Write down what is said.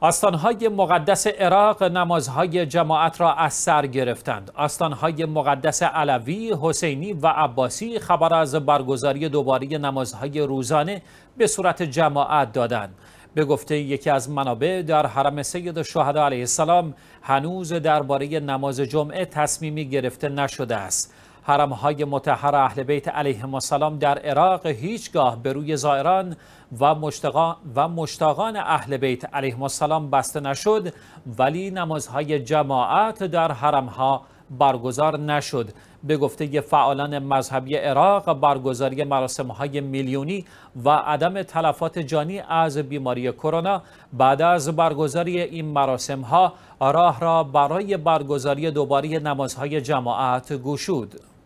آستانهای مقدس عراق نمازهای جماعت را از سر گرفتند. آستانهای مقدس علوی، حسینی و عباسی خبر از برگزاری دوباره نمازهای روزانه به صورت جماعت دادند. به گفته یکی از منابع در حرم سید شهدا علیه السلام هنوز درباره نماز جمعه تصمیمی گرفته نشده است. حرمهای متحر اهل بیت علیهم السلام در عراق هیچگاه به روی زائران و, و مشتاقان اهل بیت علیهم السلام بسته نشد ولی نمازهای جماعت در حرمها برگزار نشد به گفته فعالان مذهبی عراق برگزاری مراسم های میلیونی و عدم تلفات جانی از بیماری کرونا بعد از برگزاری این مراسم ها راه را برای برگزاری دوباره نمازهای جماعت گشود